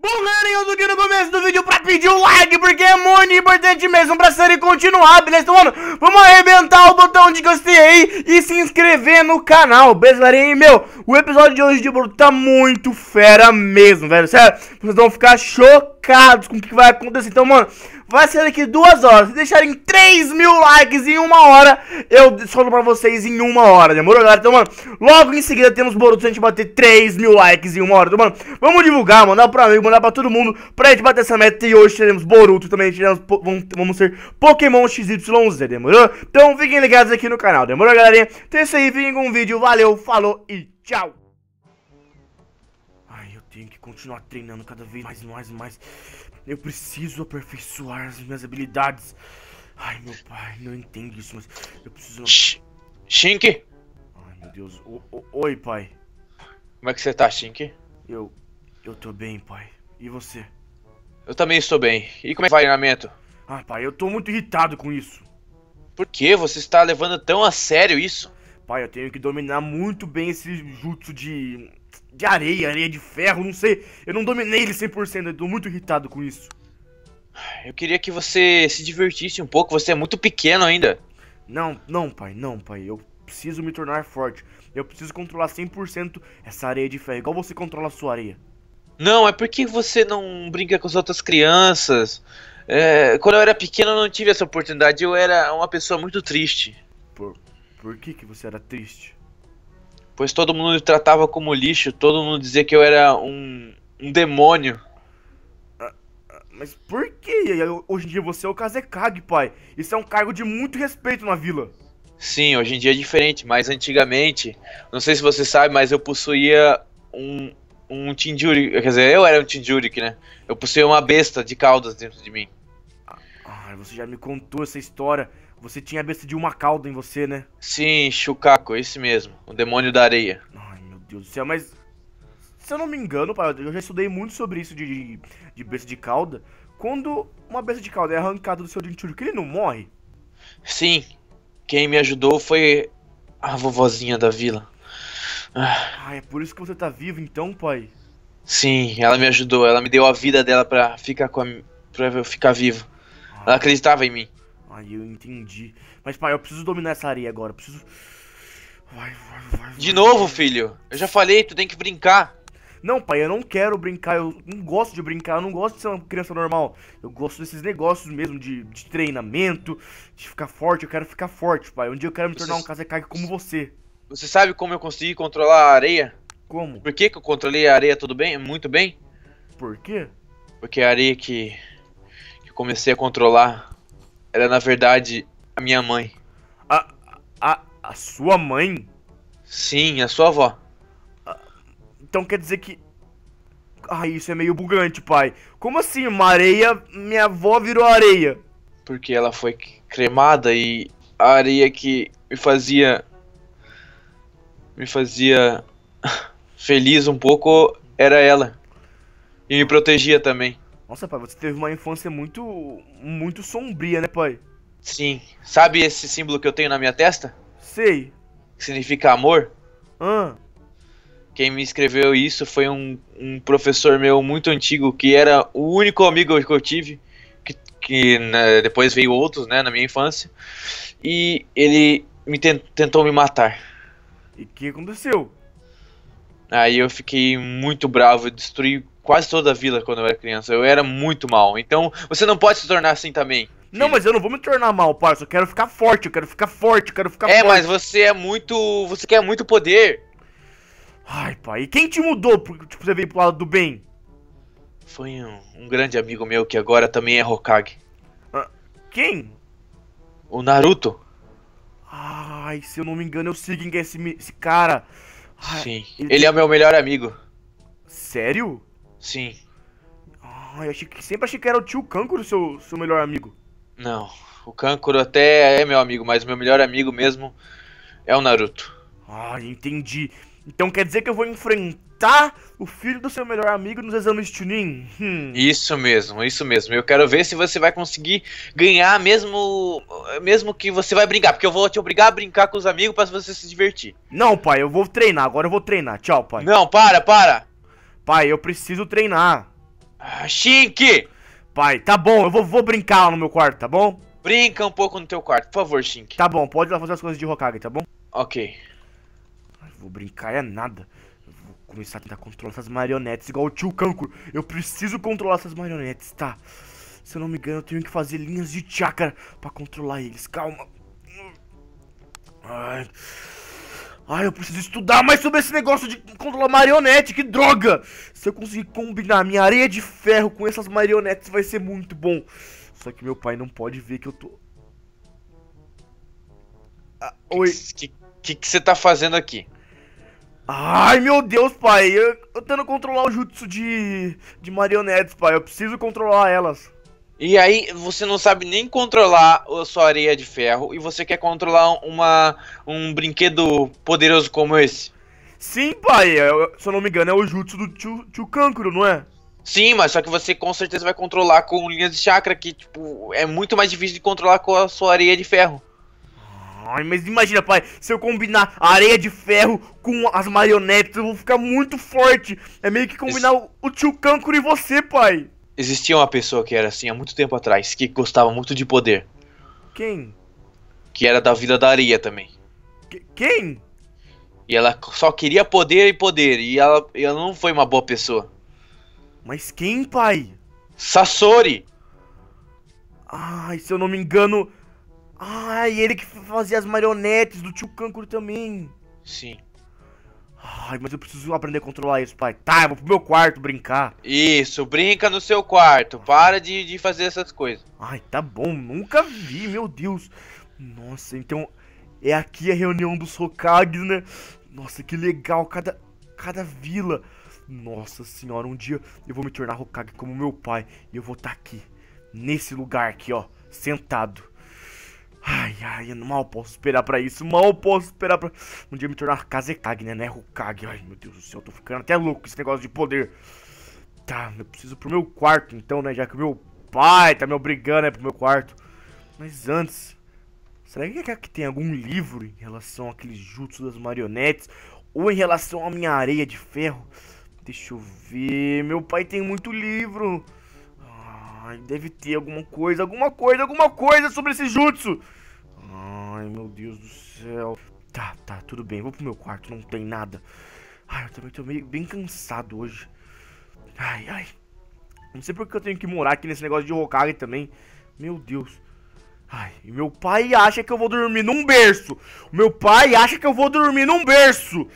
Bom, galerinha, eu tô aqui no começo do vídeo pra pedir um like, porque é muito importante mesmo pra série continuar, beleza? Então, mano, vamos arrebentar o botão de gostei aí e se inscrever no canal, beleza, galerinha? E, meu, o episódio de hoje de Bruto tá muito fera mesmo, velho, sério. Vocês vão ficar chocados com o que vai acontecer. Então, mano, vai ser daqui duas horas. Se deixarem 3 mil likes em uma hora, eu solto pra vocês em uma hora, demorou, galera? Então, mano, logo em seguida temos Boruto a gente bater 3 mil likes em uma hora. Então, mano, vamos divulgar, mandar pro amigo, mandar pra todo mundo pra gente bater essa meta. E hoje teremos Boruto também, teremos, vamos ser Pokémon XYZ, demorou? Então, fiquem ligados aqui no canal, demorou, galerinha? Então é isso aí, fiquem com o vídeo, valeu, falou e tchau! Ai, eu tenho que continuar treinando cada vez mais, mais, mais... Eu preciso aperfeiçoar as minhas habilidades. Ai, meu pai, não entendo isso, mas eu preciso. Shink! Ai, meu Deus. O, o, oi, pai. Como é que você tá, Shink? Eu. Eu tô bem, pai. E você? Eu também estou bem. E como é que vai o treinamento? Ah, pai, eu tô muito irritado com isso. Por que você está levando tão a sério isso? Pai, eu tenho que dominar muito bem esse jutsu de de areia, areia de ferro, não sei. Eu não dominei ele 100%, eu tô muito irritado com isso. Eu queria que você se divertisse um pouco, você é muito pequeno ainda. Não, não, pai, não, pai. Eu preciso me tornar forte. Eu preciso controlar 100% essa areia de ferro, igual você controla a sua areia. Não, é porque você não brinca com as outras crianças. É, quando eu era pequeno eu não tive essa oportunidade, eu era uma pessoa muito triste. Por, por que, que você era triste? pois todo mundo me tratava como lixo, todo mundo dizia que eu era um, um demônio. Mas por que hoje em dia você é o Kazekage, pai? Isso é um cargo de muito respeito na vila. Sim, hoje em dia é diferente, mas antigamente, não sei se você sabe, mas eu possuía um, um Tinjuri, quer dizer, eu era um Tinjurik, né? Eu possuía uma besta de caudas dentro de mim. Ah, você já me contou essa história. Você tinha a besta de uma cauda em você, né? Sim, Chucaco, esse mesmo. O demônio da areia. Ai, meu Deus do céu, mas. Se eu não me engano, pai, eu já estudei muito sobre isso de, de, besta de cauda. Quando uma besta de cauda é arrancada do seu dentilho, que ele não morre? Sim. Quem me ajudou foi a vovozinha da vila. Ah, é por isso que você tá vivo então, pai? Sim, ela me ajudou. Ela me deu a vida dela pra ficar com a... pra eu ficar vivo. Ela acreditava em mim. Aí eu entendi. Mas, pai, eu preciso dominar essa areia agora. Eu preciso. Vai, vai, vai. De novo, filho. Eu já falei, tu tem que brincar. Não, pai, eu não quero brincar. Eu não gosto de brincar. Eu não gosto de ser uma criança normal. Eu gosto desses negócios mesmo de, de treinamento, de ficar forte. Eu quero ficar forte, pai. Um dia eu quero me você... tornar um Kazekage como você. Você sabe como eu consegui controlar a areia? Como? Por que, que eu controlei a areia tudo bem? Muito bem? Por quê? Porque é a areia que, que comecei a controlar era na verdade a minha mãe. A, a, a sua mãe? Sim, a sua avó. Ah, então quer dizer que. Ah, isso é meio bugante, pai. Como assim? Uma areia. Minha avó virou areia. Porque ela foi cremada e a areia que me fazia. Me fazia. feliz um pouco era ela. E me protegia também. Nossa, pai, você teve uma infância muito. muito sombria, né, pai? Sim. Sabe esse símbolo que eu tenho na minha testa? Sei. Que significa amor? Ah. Quem me escreveu isso foi um, um professor meu muito antigo, que era o único amigo que eu tive, que, que né, depois veio outros, né, na minha infância. E ele me tentou me matar. E o que aconteceu? Aí eu fiquei muito bravo, e destruí quase toda a vila quando eu era criança. Eu era muito mal. Então, você não pode se tornar assim também. Não, mas eu não vou me tornar mal, parça. Eu quero ficar forte, eu quero ficar forte, eu quero ficar é, forte. É, mas você é muito. Você quer muito poder. Ai, pai. E quem te mudou? Porque tipo, você veio pro lado do bem? Foi um, um grande amigo meu que agora também é Hokage. Ah, quem? O Naruto. Ai, se eu não me engano, eu sei quem é esse, esse cara. Ai, Sim, ele... ele é meu melhor amigo. Sério? Sim. eu achei, sempre achei que era o tio Cancro seu, seu melhor amigo. Não, o Cancro até é meu amigo, mas meu melhor amigo mesmo é o Naruto. Ah, entendi. Então quer dizer que eu vou enfrentar o filho do seu melhor amigo nos exames Chunin? Hum. Isso mesmo, isso mesmo. Eu quero ver se você vai conseguir ganhar mesmo mesmo que você vai brigar porque eu vou te obrigar a brincar com os amigos para você se divertir. Não, pai, eu vou treinar, agora eu vou treinar. Tchau, pai. Não, para, para. Pai, eu preciso treinar. Ah, Shink! Pai, tá bom, eu vou, vou brincar lá no meu quarto, tá bom? Brinca um pouco no teu quarto, por favor, Shink. Tá bom, pode lá fazer as coisas de Hokage, tá bom? Ok. Vou brincar é nada. vou começar a tentar controlar essas marionetes, igual o tio Kanko. Eu preciso controlar essas marionetes, tá? Se eu não me engano, eu tenho que fazer linhas de chakra pra controlar eles. Calma. Ai... Ai, eu preciso estudar mais sobre esse negócio de controlar marionete, que droga! Se eu conseguir combinar minha areia de ferro com essas marionetes vai ser muito bom. Só que meu pai não pode ver que eu tô... Ah, oi. O que você tá fazendo aqui? Ai, meu Deus, pai. Eu, eu tento controlar o jutsu de, de marionetes, pai. Eu preciso controlar elas. E aí você não sabe nem controlar a sua areia de ferro e você quer controlar uma, um brinquedo poderoso como esse. Sim, pai, é se eu não me engano é o jutsu do tio, tio Cancro, não é? Sim, mas só que você com certeza vai controlar com linhas de chakra que, tipo, é muito mais difícil de controlar com a sua areia de ferro. Ai, mas imagina, pai, se eu combinar areia de ferro com as marionetes, eu vou ficar muito forte. É meio que combinar Isso. o, o tio Cancro e você, pai existia uma pessoa que era assim há muito tempo atrás, que gostava muito de poder. Quem? Que era da Vila da Areia também. Qu quem? E ela só queria poder e poder, e ela, e ela não foi uma boa pessoa. Mas quem, pai? Sassori! Ai, se eu não me engano. Ai, ele que fazia as marionetes do tio Cancro também. Sim. Ai, mas eu preciso aprender a controlar isso, pai. Tá, eu vou pro meu quarto brincar. Isso, brinca no seu quarto. Para de, de fazer essas coisas. Ai, tá bom, nunca vi, meu Deus. Nossa, então é aqui a reunião dos Hokages, né? Nossa, que legal, cada, cada vila. Nossa senhora, um dia eu vou me tornar Hokage como meu pai. E eu vou estar tá aqui, nesse lugar aqui, ó, sentado. Ai, ai, eu mal posso esperar pra isso, mal posso esperar pra... Um dia me tornar Kazekage, né, né, Hokage. Ai, meu Deus do céu, eu tô ficando até louco com esse negócio de poder. Tá, eu preciso pro meu quarto, então, né, já que o meu pai tá me obrigando, né, pro meu quarto. Mas antes, será que, é que tem algum livro em relação àquele jutsu das marionetes? Ou em relação à minha areia de ferro? Deixa eu ver, meu pai tem muito livro... Ai, deve ter alguma coisa, alguma coisa, alguma coisa sobre esse jutsu. Ai, meu Deus do céu. Tá, tá, tudo bem. Vou pro meu quarto, não tem nada. Ai, eu também tô meio bem cansado hoje. Ai, ai. Não sei porque eu tenho que morar aqui nesse negócio de Hokage também. Meu Deus. Ai, e meu pai acha que eu vou dormir num berço. meu pai acha que eu vou dormir num berço.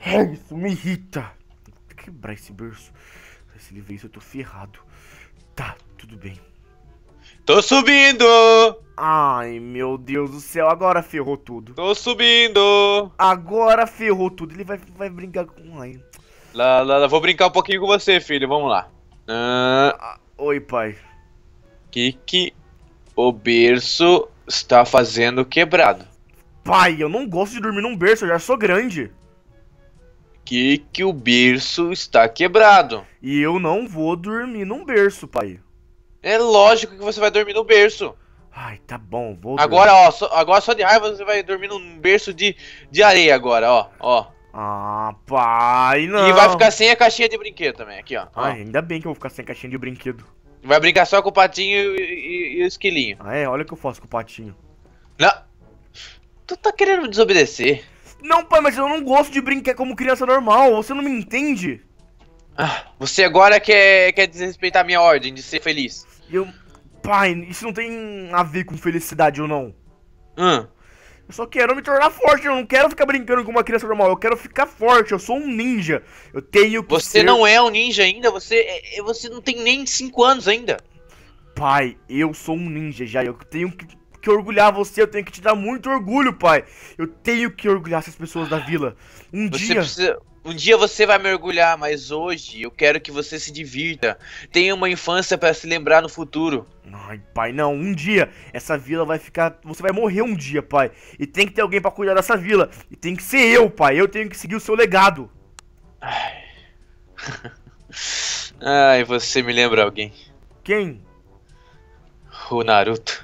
Ai, é, isso me irrita. Vou quebrar esse berço. Se ele ver isso, eu tô ferrado. Tá, tudo bem. Tô subindo! Ai, meu Deus do céu, agora ferrou tudo. Tô subindo! Agora ferrou tudo, ele vai, vai brincar com... Ai. Lá, lá, lá, vou brincar um pouquinho com você, filho, vamos lá. Ah... Oi, pai. Que que o berço está fazendo quebrado? Pai, eu não gosto de dormir num berço, eu já sou grande que que o berço está quebrado. E eu não vou dormir num berço, pai. É lógico que você vai dormir no berço. Ai, tá bom, vou dormir. Agora, ó, só, agora só de raiva você vai dormir num berço de, de areia agora, ó, ó. Ah, pai, não. E vai ficar sem a caixinha de brinquedo também, aqui, ó. Ai, ó. ainda bem que eu vou ficar sem a caixinha de brinquedo. Vai brincar só com o patinho e, e, e o esquilinho. Ah, é, olha o que eu faço com o patinho. Não. Tu tá querendo me desobedecer. Não, pai, mas eu não gosto de brincar como criança normal. Você não me entende? Ah, você agora quer, quer desrespeitar minha ordem de ser feliz. Eu. Pai, isso não tem a ver com felicidade ou não. Hum. Eu só quero me tornar forte, eu não quero ficar brincando com uma criança normal, eu quero ficar forte, eu sou um ninja. Eu tenho que Você ser... não é um ninja ainda, você é, é, você não tem nem 5 anos ainda. Pai, eu sou um ninja já, eu tenho que que orgulhar você, eu tenho que te dar muito orgulho, pai. Eu tenho que orgulhar essas pessoas da vila. Um você dia. Precisa... Um dia você vai me orgulhar, mas hoje eu quero que você se divirta. Tenha uma infância para se lembrar no futuro. Ai, pai, não. Um dia essa vila vai ficar. Você vai morrer um dia, pai. E tem que ter alguém para cuidar dessa vila. E tem que ser eu, pai. Eu tenho que seguir o seu legado. Ai. Ai, você me lembra alguém. Quem? o Naruto.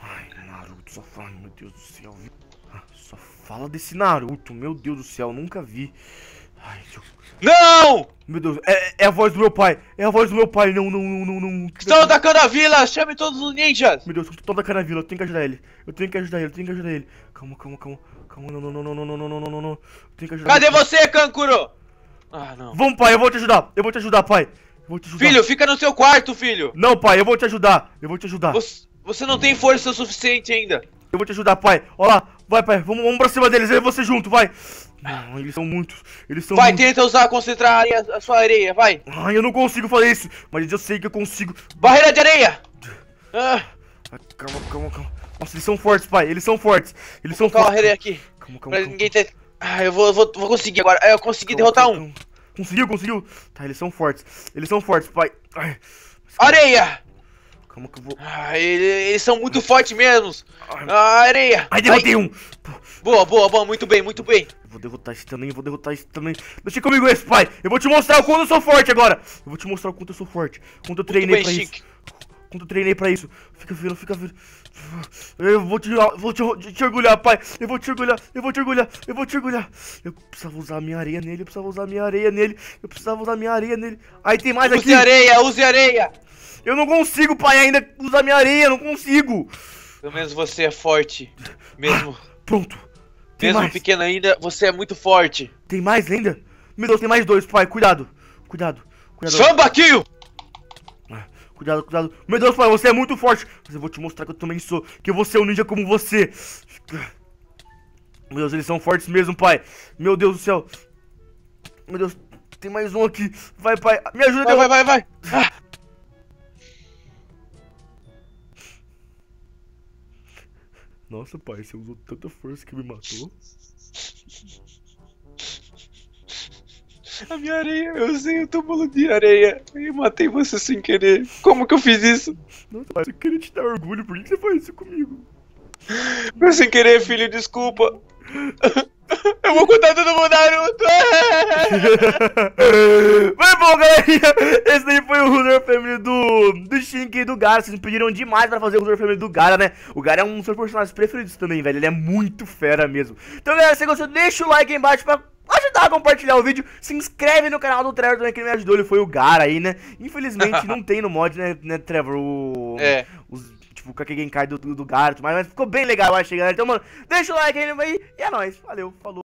Ai, Naruto, só fala, meu Deus do céu. Só fala desse Naruto, meu Deus do céu, nunca vi. Ai, Deus. Não! Meu Deus, é, é, a voz do meu pai, é a voz do meu pai, não, não, não, não. Estão atacando a vila, chame todos os ninjas! Meu Deus, estão atacando a vila, eu tenho que ajudar ele, eu tenho que ajudar ele, eu tenho que ajudar ele. Calma, calma, calma, calma, não, não, não, não, não, não, não, não, não, não. Cadê você, Kankuro? Ah, não. Vamos, pai, eu vou te ajudar, eu vou te ajudar, pai. Vou te ajudar. Filho, fica no seu quarto, filho. Não, pai, eu vou te ajudar. Eu vou te ajudar. Você, você não tem força suficiente ainda. Eu vou te ajudar, pai. Olha lá. Vai, pai. Vamos, vamos pra cima deles. Eu e você junto, vai. Não, eles são muitos. Eles são Vai, muitos. tenta usar, concentrar a, areia, a sua areia, vai. Ai, eu não consigo fazer isso. Mas eu sei que eu consigo. Barreira de areia. Ah. Ai, calma, calma, calma. Nossa, eles são fortes, pai. Eles são fortes. Eles vou são fortes. Calma, areia aqui. Calma, calma, pra Ninguém ter... Ah, eu vou, vou, vou conseguir agora. Eu consegui calma, derrotar calma, um. Calma. Conseguiu, conseguiu. Tá, eles são fortes. Eles são fortes, pai. Ai. Areia! Calma que eu vou. Ah, eles são muito fortes mesmo. Ah, areia! Ai, derrotei Ai. um! Boa, boa, boa, muito bem, muito bem. vou derrotar esse também, vou derrotar esse também. Deixa comigo esse, pai. Eu vou te mostrar o quanto eu sou forte agora. Eu vou te mostrar o quanto eu sou forte. Quanto eu treinei muito bem, pra chique. isso. Quanto eu treinei pra isso. Fica vendo, fica vendo. Eu vou te, vou te, te orgulhar, pai. Eu vou te orgulhar, eu vou te orgulhar, eu vou te orgulhar. Eu precisava usar minha areia nele, eu precisava usar minha areia nele. Eu precisava usar minha areia nele. Aí tem mais use aqui. Use areia, use areia. Eu não consigo, pai, ainda usar minha areia, não consigo. Pelo menos você é forte. Mesmo. Ah, pronto. Tem mesmo mais. pequeno ainda, você é muito forte. Tem mais ainda? Meu Deus, tem mais dois, pai. Cuidado. Cuidado. Cuidado. Sambaquinho! Cuidado, cuidado. Meu Deus, pai, você é muito forte. Mas eu vou te mostrar que eu também sou. Que eu vou ser um ninja como você. Meu Deus, eles são fortes mesmo, pai. Meu Deus do céu. Meu Deus, tem mais um aqui. Vai, pai. Me ajuda, Vai, vai, vai, vai. Nossa, pai, você usou tanta força que me matou. A minha areia, eu usei o túmulo de areia e matei você sem querer. Como que eu fiz isso? Nossa, mas eu queria te dar orgulho, por que você faz isso comigo? sem querer, filho, desculpa. Eu vou contar todo mundo Naruto! Mas bom, galerinha, esse daí foi o Ruler Family do, do Shink e do Gara. Vocês me pediram demais pra fazer o Ruler Family do Gara, né? O Gara é um dos meus personagens preferidos também, velho. Ele é muito fera mesmo. Então, galera, se você gostou, deixa o like aí embaixo pra comentar, compartilhar o vídeo, se inscreve no canal do Trevor também, que ele me ajudou, ele foi o Gara aí, né? Infelizmente não tem no mod, né, né Trevor? O, é. Os, tipo, o Kakegenkai do, do, do Gara, mas, mas ficou bem legal, eu achei, galera. Então, mano, deixa o like aí e é nóis. Valeu, falou.